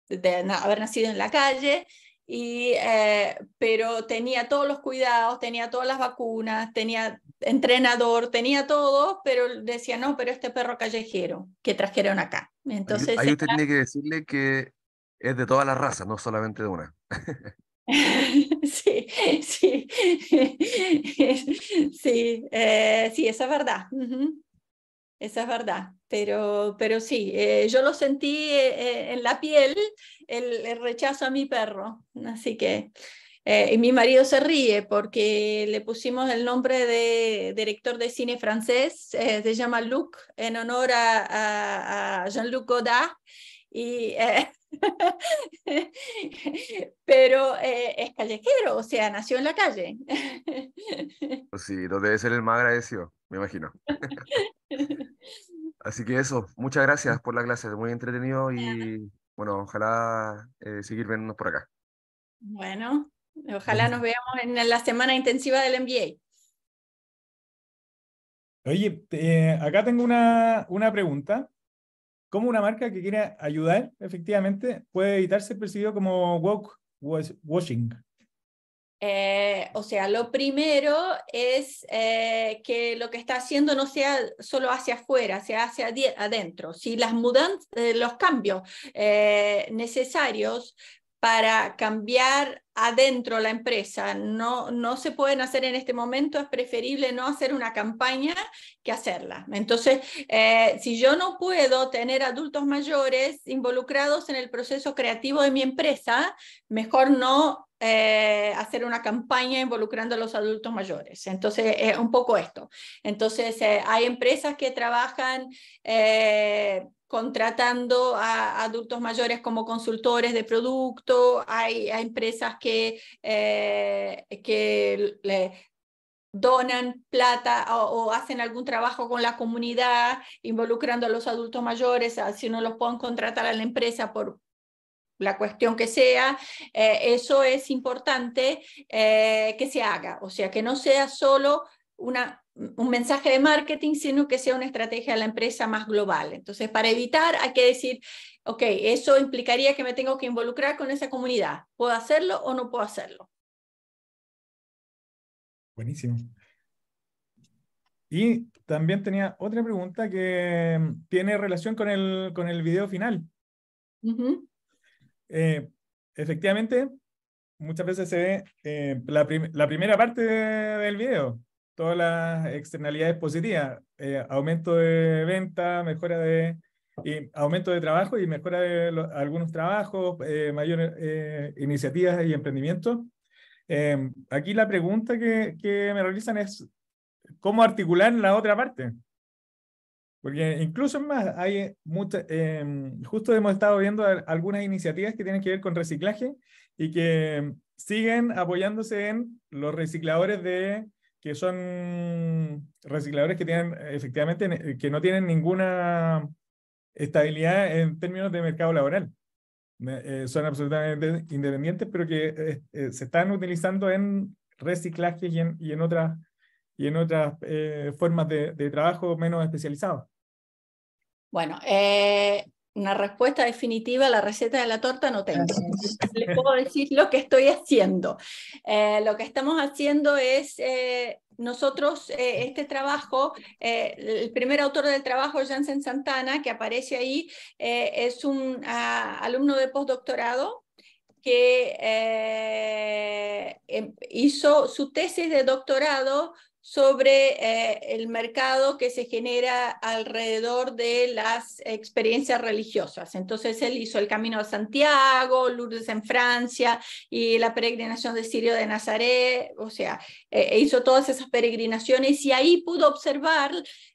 haber nacido en la calle, y, eh, pero tenía todos los cuidados, tenía todas las vacunas, tenía entrenador, tenía todo, pero decía, no, pero este perro callejero que trajeron acá. Entonces, ahí, usted tiene que decirle que es de todas las razas, no solamente de una. sí, sí, sí, eh, sí, esa es verdad esa es verdad. Pero, pero sí, eh, yo lo sentí eh, eh, en la piel, el, rechazo a mi perro. Así que, y mi marido se ríe porque le pusimos el nombre de director de cine francés, se llama Luc, en honor a, a, Jean-Luc Godard. Y pero eh, es callejero, o sea, nació en la calle. Pues sí, lo debe ser el más agradecido, me imagino. Así que eso, muchas gracias por la clase, muy entretenido y bueno, ojalá eh, seguir viéndonos por acá. Bueno, ojalá nos veamos en la semana intensiva del MBA. Oye, eh, acá tengo una, una pregunta cómo una marca que quiere ayudar efectivamente puede evitar ser percibido como woke washing. Eh, o sea, lo primero es eh, que lo que está haciendo no sea solo hacia afuera, sea hacia adentro. Si las mudanzas, eh, los cambios necesarios para cambiar adentro la empresa. No, no se pueden hacer en este momento, es preferible no hacer una campaña que hacerla. Entonces, eh, si yo no puedo tener adultos mayores involucrados en el proceso creativo de mi empresa, mejor no eh, hacer una campaña involucrando a los adultos mayores. Entonces, es un poco esto. Entonces, eh, hay empresas que trabajan contratando a adultos mayores como consultores de producto, hay, empresas que, eh, que donan plata o, hacen algún trabajo con la comunidad, involucrando a los adultos mayores, ah, si no los pueden contratar a la empresa por la cuestión que sea, eh, eso es importante eh, que se haga, o sea, que no sea solo una un mensaje de marketing, sino que sea una estrategia de la empresa más global. Entonces, para evitar, hay que decir, ok, eso implicaría que me tengo que involucrar con esa comunidad. ¿Puedo hacerlo o no puedo hacerlo? Buenísimo. Y también tenía otra pregunta que mm, tiene relación con el, con el video final. Eh, efectivamente, muchas veces se ve eh, la, primera parte del video, todas las externalidades positivas, eh, aumento de venta, mejora de, aumento de trabajo y mejora de algunos trabajos, eh, mayores eh, iniciativas y emprendimientos. aquí la pregunta que, que, me realizan es, ¿cómo articular la otra parte? Porque incluso más, hay muchas, justo hemos estado viendo algunas iniciativas que tienen que ver con reciclaje y que siguen apoyándose en los recicladores de que son recicladores que tienen efectivamente que no tienen ninguna estabilidad en términos de mercado laboral. Eh, son absolutamente independientes, pero que eh, eh, se están utilizando en reciclaje y en, otras, y en otras formas de, de, trabajo menos especializados. Bueno, una respuesta definitiva, a la receta de la torta no tengo. Les puedo decir lo que estoy haciendo. Eh, lo que estamos haciendo es, eh, nosotros, eh, este trabajo, el primer autor del trabajo, Jansen Santana, que aparece ahí, es un ah, alumno de postdoctorado que em, hizo su tesis de doctorado sobre eh, el mercado que se genera alrededor de las experiencias religiosas. Entonces él hizo el Camino a Santiago, Lourdes en Francia y la peregrinación de Sirio de Nazaret, o sea, eh, hizo todas esas peregrinaciones y ahí pudo observar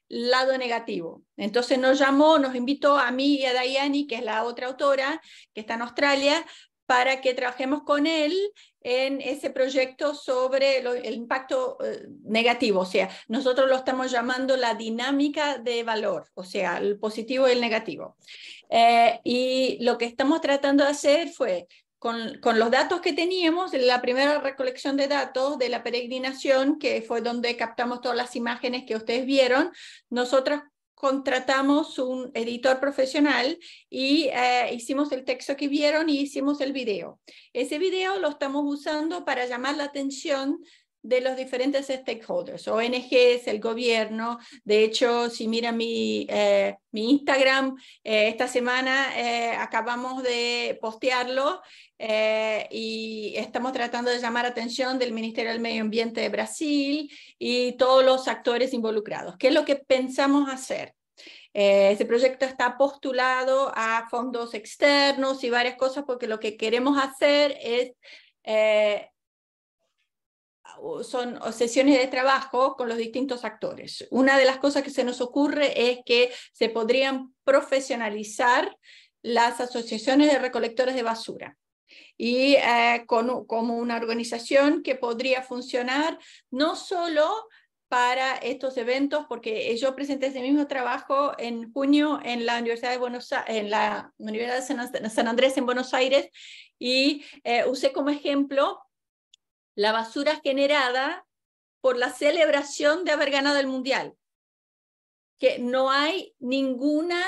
el lado negativo. Entonces nos llamó, nos invitó a mí y a Dayani, que es la otra autora que está en Australia, para que trabajemos con él en ese proyecto sobre el impacto eh, negativo. O sea, nosotros lo estamos llamando la dinámica de valor, o sea, el positivo y el negativo. Eh, y lo que estamos tratando de hacer fue... Con, con los datos que teníamos, la primera recolección de datos de la peregrinación, que fue donde captamos todas las imágenes que ustedes vieron, nosotros contratamos un editor profesional y eh, hicimos el texto que vieron y hicimos el video. Ese video lo estamos usando para llamar la atención de los diferentes stakeholders, ONGs, el gobierno. De hecho, si mira mi, eh, mi Instagram, eh, esta semana eh, acabamos de postearlo y estamos tratando de llamar atención del Ministerio del Medio Ambiente de Brasil y todos los actores involucrados. ¿Qué es lo que pensamos hacer? Este proyecto está postulado a fondos externos y varias cosas porque lo que queremos hacer es son sesiones de trabajo con los distintos actores. Una de las cosas que se nos ocurre es que se podrían profesionalizar las asociaciones de recolectores de basura y eh, como una organización que podría funcionar no solo para estos eventos, porque yo presenté ese mismo trabajo en junio en la Universidad de, Buenos, en la Universidad San Andrés en Buenos Aires y eh, usé como ejemplo la basura generada por la celebración de haber ganado el mundial, que no hay ninguna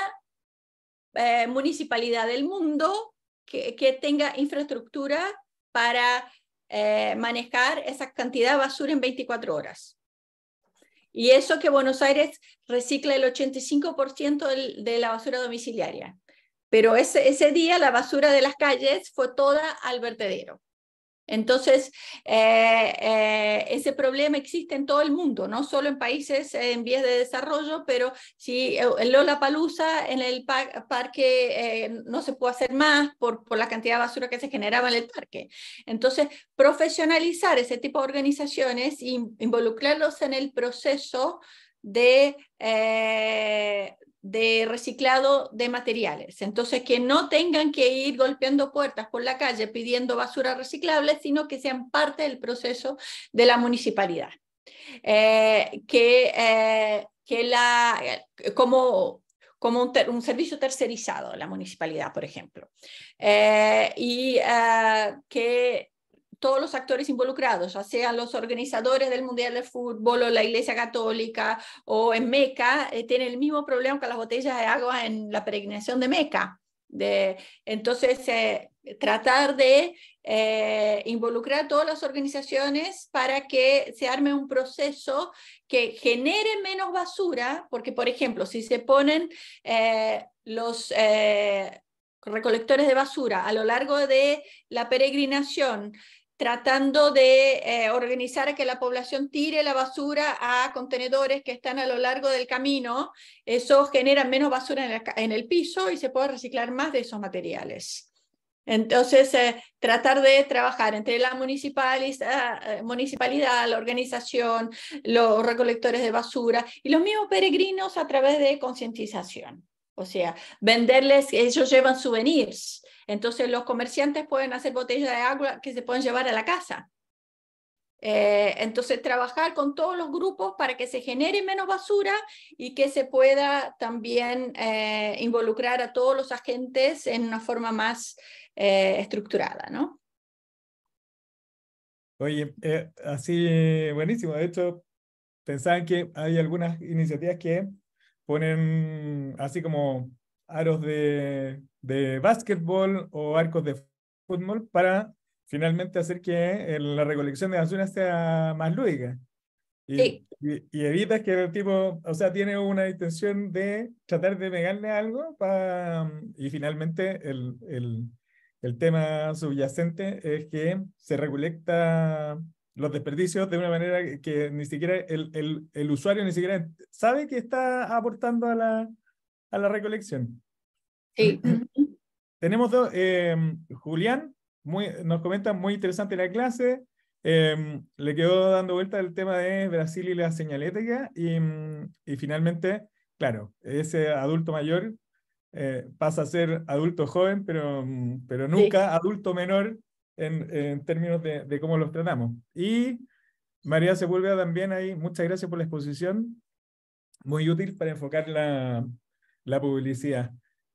eh, municipalidad del mundo que, tenga infraestructura para eh, manejar esa cantidad de basura en 24 horas. Y eso que Buenos Aires recicla el 85% de la basura domiciliaria. Pero ese día la basura de las calles fue toda al vertedero. Entonces, eh, eh, ese problema existe en todo el mundo, no solo en países en vías de desarrollo, pero si eh, en Lola Palusa, en el parque, no se puede hacer más por, la cantidad de basura que se generaba en el parque. Entonces, profesionalizar ese tipo de organizaciones e involucrarlos en el proceso de, de reciclado de materiales. Entonces, que no tengan que ir golpeando puertas por la calle pidiendo basura reciclable, sino que sean parte del proceso de la municipalidad. Eh, que, eh, que la, eh, como como un, servicio tercerizado, la municipalidad, por ejemplo, y que todos los actores involucrados, ya sean los organizadores del Mundial de Fútbol o la Iglesia Católica o en Meca, eh, tienen el mismo problema que las botellas de agua en la peregrinación de Meca. entonces, eh, tratar de eh, involucrar a todas las organizaciones para que se arme un proceso que genere menos basura, porque, por ejemplo, si se ponen los recolectores de basura a lo largo de la peregrinación tratando de eh, organizar que la población tire la basura a contenedores que están a lo largo del camino. Eso genera menos basura en el, piso y se puede reciclar más de esos materiales. Entonces, eh, tratar de trabajar entre la eh, municipalidad, la organización, los recolectores de basura y los mismos peregrinos a través de concientización. O sea, venderles, ellos llevan souvenirs. Entonces los comerciantes pueden hacer botellas de agua que se pueden llevar a la casa. Eh, entonces, trabajar con todos los grupos para que se genere menos basura y que se pueda también eh, involucrar a todos los agentes en una forma más eh, estructurada, ¿no? Oye, así buenísimo. De hecho, pensaban que hay algunas iniciativas que ponen así como aros de, de básquetbol o arcos de fútbol para finalmente hacer que la recolección de basura sea más lúdica. Y, evita evitas que el tipo, o sea, tiene una intención de tratar de pegarle algo y finalmente el, el, el tema subyacente es que se recolecta los desperdicios de una manera que ni siquiera el, el, usuario ni siquiera sabe que está aportando a la, a la recolección. Sí. Tenemos dos, em, Julián muy, nos comenta muy interesante la clase, em, le quedó dando vuelta el tema de Brasil y la señalética y, mm, y finalmente, claro, ese adulto mayor eh, pasa a ser adulto joven, pero, mm, pero nunca adulto menor en, términos de, cómo los tratamos. Y María vuelve también ahí, muchas gracias por la exposición, muy útil para enfocar la, la publicidad.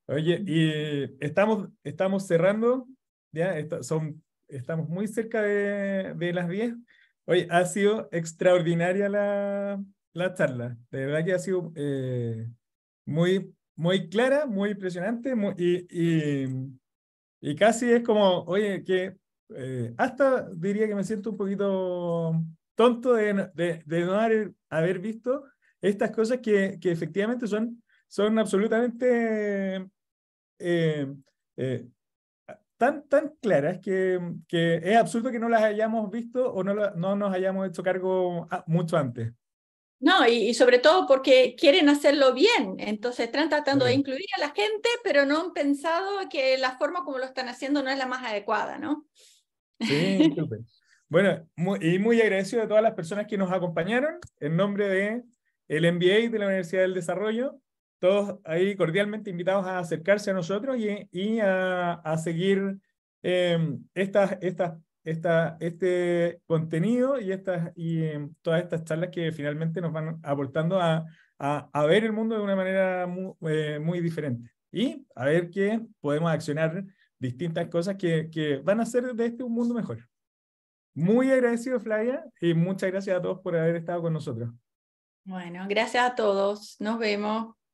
Oye, y estamos, estamos cerrando, ya son, estamos muy cerca de, las 10. Oye, ha sido extraordinaria la, la charla. De verdad que ha sido eh, muy, muy clara, muy impresionante y, y, y, casi es como, oye, que eh, hasta diría que me siento un poquito tonto de, de, no haber, haber, visto estas cosas que, que efectivamente son, son absolutamente eh, eh, tan, tan claras que, que, es absurdo que no las hayamos visto o no, no nos hayamos hecho cargo ah, mucho antes. No, y, sobre todo porque quieren hacerlo bien, entonces están tratando de incluir a la gente, pero no han pensado que la forma como lo están haciendo no es la más adecuada, ¿no? Sí, súper. Bueno, y muy agradecido a todas las personas que nos acompañaron en nombre de el MBA de la Universidad del Desarrollo. Todos ahí cordialmente invitados a acercarse a nosotros y, y a, a, seguir em, estas, estas, esta, este contenido y, estas, y em, todas estas charlas que finalmente nos van aportando a, a, a ver el mundo de una manera muy, eh, muy diferente y a ver qué podemos accionar distintas cosas que, que van a hacer de este un mundo mejor. Muy agradecido, Flavia, y muchas gracias a todos por haber estado con nosotros. Bueno, gracias a todos. Nos vemos.